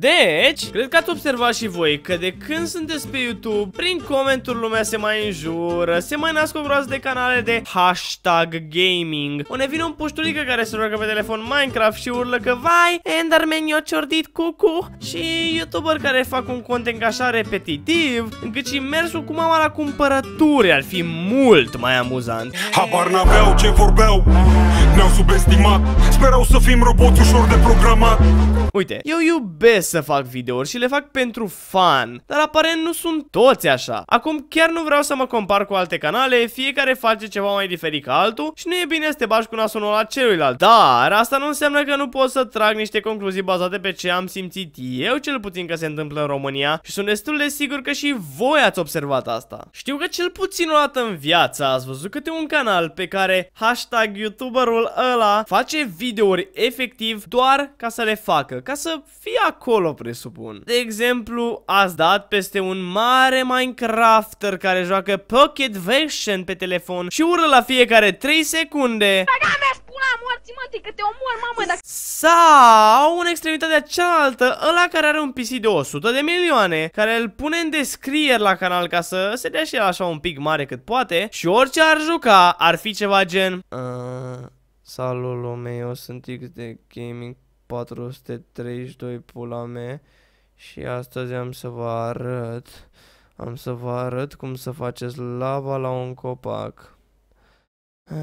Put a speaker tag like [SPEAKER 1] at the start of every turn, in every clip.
[SPEAKER 1] Deci, cred că ați observat și voi că de când sunteți pe YouTube, prin comenturi lumea se mai înjură, se mai nasc o groază de canale de hashtag gaming, unde vine un puștulică care se roagă pe telefon Minecraft și urlă că vai, Enderman i-a ciordit cucu și YouTuber care fac un content așa repetitiv, încât și mersul cu mama la cumpărături ar fi mult mai amuzant. Habar n-aveau ce vorbeau, ne-au subestimat, sperau să fim roboți ușor de programat. Uite, eu iubesc să fac videouri și le fac pentru fan, dar aparent nu sunt toți așa. Acum chiar nu vreau să mă compar cu alte canale, fiecare face ceva mai diferit ca altul și nu e bine să te bagi cu nasul la celuilalt. Dar asta nu înseamnă că nu pot să trag niște concluzii bazate pe ce am simțit eu cel puțin că se întâmplă în România și sunt destul de sigur că și voi ați observat asta. Știu că cel puțin o dată în viață ați văzut câte un canal pe care hashtag youtuberul ăla face videouri efectiv doar ca să le facă, ca să fie acolo acolo, presupun. De exemplu, ați dat peste un mare Minecrafter care joacă Pocket Version pe telefon și ură la fiecare 3 secunde. Păi da, Sau, în extremitatea cealaltă, ăla care are un PC de 100 de milioane, care îl pune în descrieri la canal ca să se dea și el așa un pic mare cât poate și orice ar juca ar fi ceva gen... Uh, ah, salut, lumea, eu sunt X de Gaming 432 pula mea și astăzi am să vă arăt am să vă arăt cum să faceți lava la un copac. Ah.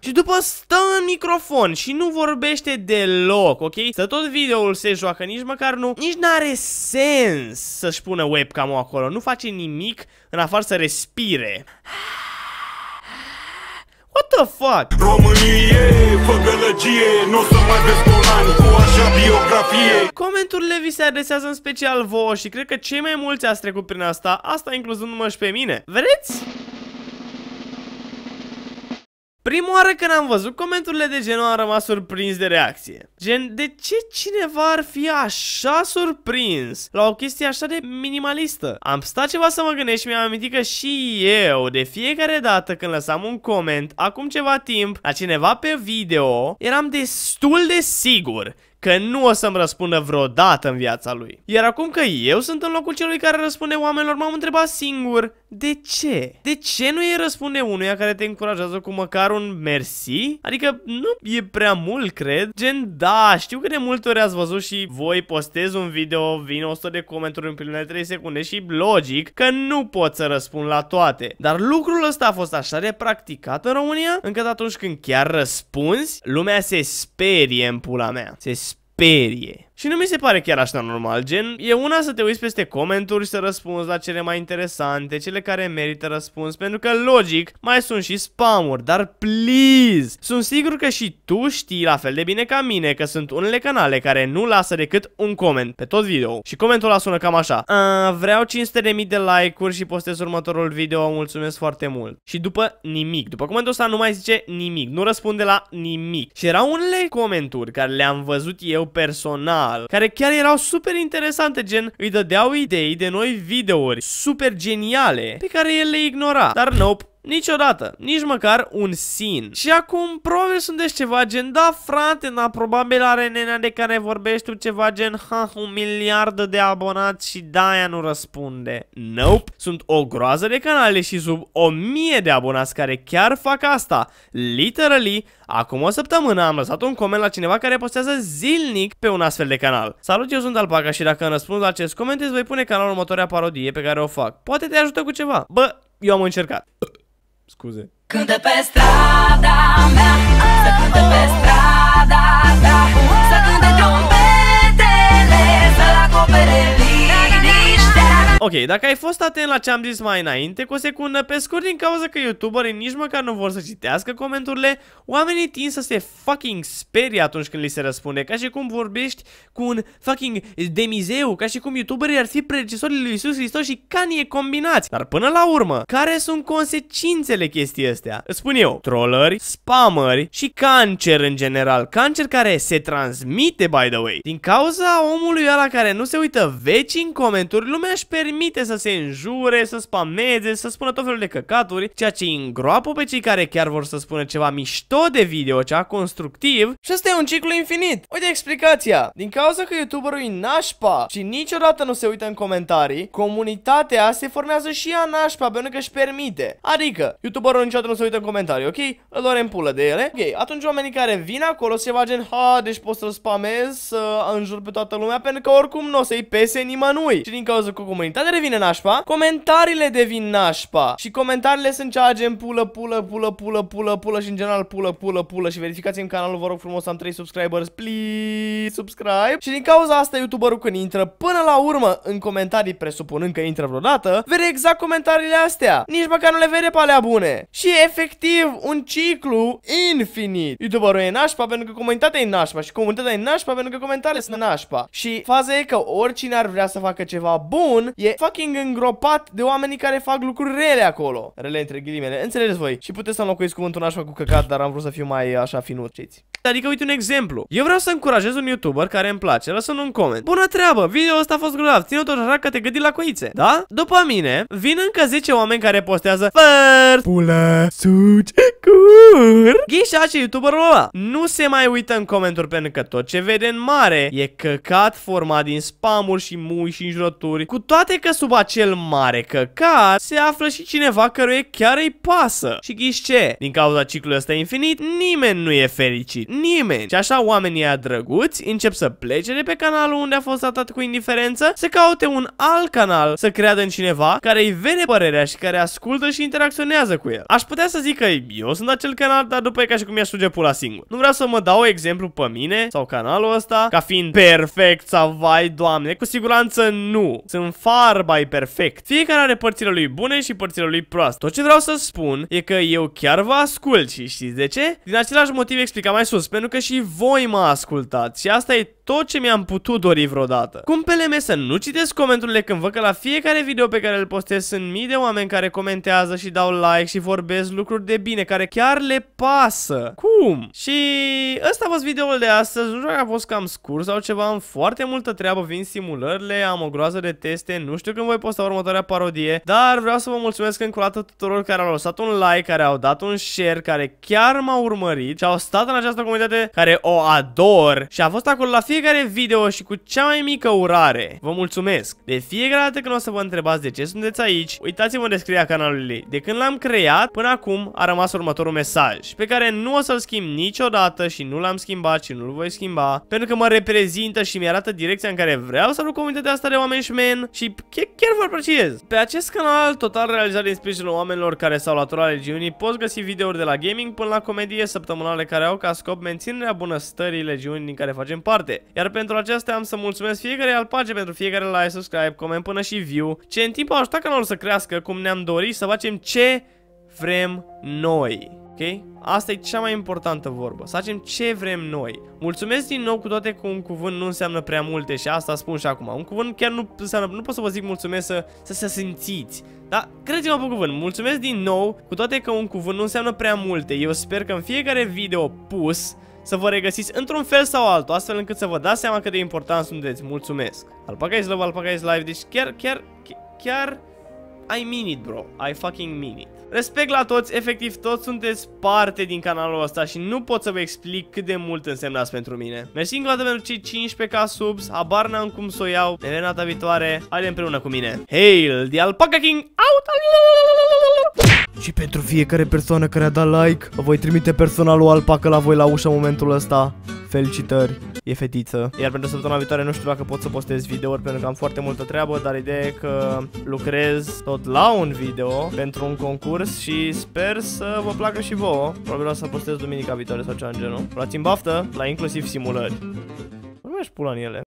[SPEAKER 1] Și după stă în microfon și nu vorbește deloc, ok? Să tot videoul se joacă, nici măcar nu... Nici n-are sens să-și pună webcam-ul acolo. Nu face nimic în afară să respire. Ah the fuck? Românie, gălăgie, nu o să mai vezi colani cu așa biografie Comenturile vi se adresează în special vouă și cred că cei mai mulți ați trecut prin asta, asta incluzându-mă și pe mine Vreți? Prima oară când am văzut comenturile de genul am rămas surprins de reacție. Gen, de ce cineva ar fi așa surprins la o chestie așa de minimalistă? Am stat ceva să mă gândesc și mi-am amintit că și eu, de fiecare dată când lăsam un coment, acum ceva timp, la cineva pe video, eram destul de sigur că nu o să-mi răspundă vreodată în viața lui. Iar acum că eu sunt în locul celui care răspunde oamenilor, m-am întrebat singur, de ce? De ce nu îi răspunde unuia care te încurajează cu măcar un mersi? Adică nu e prea mult, cred. Gen, da, știu că de multe ori ați văzut și voi postez un video, vin 100 de comentarii în primele 3 secunde și logic că nu pot să răspund la toate. Dar lucrul ăsta a fost așa de practicat în România, încât atunci când chiar răspunzi, lumea se sperie în pula mea. Se sperie Perie. Și nu mi se pare chiar așa normal, gen, e una să te uiți peste comenturi și să răspunzi la cele mai interesante, cele care merită răspuns, pentru că logic, mai sunt și spamuri, dar please! Sunt sigur că și tu știi la fel de bine ca mine că sunt unele canale care nu lasă decât un coment pe tot video. Și comentul ăla sună cam așa. A, vreau 500.000 de like-uri și postez următorul video, mulțumesc foarte mult. Și după nimic, după comentul ăsta nu mai zice nimic, nu răspunde la nimic. Și erau unele comenturi care le-am văzut eu personal canal, care chiar erau super interesante, gen îi dădeau idei de noi videouri super geniale pe care el le ignora. Dar nope, Niciodată, nici măcar un sin. Și acum probabil sunteți ceva gen, da frate, na probabil are nenea de care vorbești tu ceva gen, ha, un miliard de abonați și daia nu răspunde. Nope, sunt o groază de canale și sub o mie de abonați care chiar fac asta. Literally, acum o săptămână am lăsat un coment la cineva care postează zilnic pe un astfel de canal. Salut, eu sunt Alpaca și dacă îmi răspunzi la acest coment îți voi pune canalul următoarea parodie pe care o fac. Poate te ajută cu ceva. Bă, eu am încercat. Scuze. Cântă pe strada mea, să cântă pe strada ta, să cânte trompetele, să-l acopere Ok, dacă ai fost atent la ce am zis mai înainte, cu o secundă, pe scurt, din cauza că youtuberii nici măcar nu vor să citească comenturile, oamenii tind să se fucking sperie atunci când li se răspunde, ca și cum vorbești cu un fucking demizeu, ca și cum youtuberii ar fi predecesorii lui Isus Hristos și canie combinați. Dar până la urmă, care sunt consecințele chestii astea? spun eu, trollări, spamări și cancer în general, cancer care se transmite, by the way. Din cauza omului ăla care nu se uită veci în comenturi, lumea își permite permite să se înjure, să spameze, să spună tot felul de căcaturi, ceea ce îi îngroapă pe cei care chiar vor să spună ceva mișto de video, ceva constructiv și asta e un ciclu infinit. Uite explicația. Din cauza că youtuberul e nașpa și niciodată nu se uită în comentarii, comunitatea se formează și ea nașpa pentru că își permite. Adică, youtuberul niciodată nu se uită în comentarii, ok? Îl luăm în pulă de ele. Ok, atunci oamenii care vin acolo se va gen, ha, deci pot să-l spamez, să înjur pe toată lumea, pentru că oricum nu o să-i pese nimănui. Și din cauza că comunitatea care devine nașpa? Comentariile devin nașpa. Și comentariile sunt cea gen pulă, pulă, pulă, pulă, pulă, pulă și în general pulă, pulă, pulă. Și verificați în canalul, vă rog frumos, am 3 subscribers, please, subscribe. Și din cauza asta, youtuberul când intră până la urmă în comentarii, presupunând că intră vreodată, vede exact comentariile astea. Nici măcar nu le vede pe alea bune. Și efectiv, un ciclu infinit. Youtuberul e nașpa pentru că comunitatea e nașpa și comunitatea e nașpa pentru că comentariile sunt nașpa. Și faza e că oricine ar vrea să facă ceva bun, e fucking îngropat de oamenii care fac lucruri rele acolo. Rele între ghilimele, înțelegeți voi. Și puteți să înlocuiți cuvântul așa cu căcat, dar am vrut să fiu mai așa finuceți. Adică uite un exemplu. Eu vreau să încurajez un YouTuber care îmi place, lăsând un coment. Bună treabă, video ăsta a fost grozav, ține tot așa că te gâdi la coițe, da? După mine, vin încă 10 oameni care postează First, pula, suci, cur. Ghișa și YouTuberul ăla. Nu se mai uită în comentarii pentru că tot ce vede în mare e căcat format din spamuri și mui și înjurături, cu toate că sub acel mare căcat se află și cineva căruia chiar îi pasă. Și ghiși ce? Din cauza ciclului ăsta infinit, nimeni nu e fericit. Nimeni. Și așa oamenii aia drăguți încep să plece de pe canalul unde a fost atat cu indiferență, să caute un alt canal, să creadă în cineva care îi vede părerea și care ascultă și interacționează cu el. Aș putea să zic că eu sunt acel canal, dar după e ca și cum i-aș suge pula singur. Nu vreau să mă dau exemplu pe mine sau canalul ăsta ca fiind perfect sau vai doamne, cu siguranță nu. Sunt far barba e perfect. Fiecare are părțile lui bune și părțile lui proaste. Tot ce vreau să spun e că eu chiar vă ascult și știți de ce? Din același motiv explicat mai sus, pentru că și voi mă ascultați și asta e tot ce mi-am putut dori vreodată. Cum pe LM să nu citesc comenturile când văd că la fiecare video pe care îl postez sunt mii de oameni care comentează și dau like și vorbesc lucruri de bine care chiar le pasă. Cum? Și ăsta a fost videoul de astăzi. Nu știu dacă a fost cam scurs sau ceva. Am foarte multă treabă, vin simulările, am o groază de teste, nu știu când voi posta următoarea parodie, dar vreau să vă mulțumesc încă o dată tuturor care au lăsat un like, care au dat un share, care chiar m-au urmărit și au stat în această comunitate care o ador și a fost acolo la fiecare fiecare video și cu cea mai mică urare. Vă mulțumesc! De fiecare dată când o să vă întrebați de ce sunteți aici, uitați-vă în descrierea canalului. De când l-am creat, până acum a rămas următorul mesaj, pe care nu o să-l schimb niciodată și nu l-am schimbat și nu-l voi schimba, pentru că mă reprezintă și mi-arată direcția în care vreau să duc comunitatea asta de oameni men și chiar vă apreciez. Pe acest canal, total realizat din sprijinul oamenilor care s-au laturat legiunii, poți găsi videouri de la gaming până la comedie săptămânale care au ca scop menținerea bunăstării legiunii din care facem parte. Iar pentru aceasta am să mulțumesc fiecare al page pentru fiecare like, subscribe, coment până și view, ce în timp au ajutat canalul să crească cum ne-am dorit să facem ce vrem noi. Ok? Asta e cea mai importantă vorbă, să facem ce vrem noi. Mulțumesc din nou cu toate că un cuvânt nu înseamnă prea multe și asta spun și acum. Un cuvânt chiar nu înseamnă, nu pot să vă zic mulțumesc să, să se simțiți. Dar credeți-mă pe cuvânt, mulțumesc din nou cu toate că un cuvânt nu înseamnă prea multe. Eu sper că în fiecare video pus să vă regăsiți într-un fel sau altul, astfel încât să vă dați seama cât de important sunteți. Mulțumesc! Alpaca is love, alpaca is life, deci chiar, chiar, chiar... I mean it, bro. I fucking mean it. Respect la toți, efectiv toți sunteți parte din canalul ăsta și nu pot să vă explic cât de mult însemnați pentru mine. Mersi încă o dată pentru cei 15k subs, abar n-am cum să o iau, ne vedem data viitoare, haide împreună cu mine. Hail, the Alpaca King, out! Și pentru fiecare persoană care a dat like, voi trimite personalul alpacă la voi la ușa momentul ăsta. Felicitări, e fetiță. Iar pentru săptămâna viitoare nu știu dacă pot să postez videouri pentru că am foarte multă treabă, dar ideea e că lucrez tot la un video pentru un concurs și sper să vă placă și vouă. Probabil o să postez duminica viitoare sau ceva în genul. Luați-mi baftă la inclusiv simulări. Nu ești pula în ele.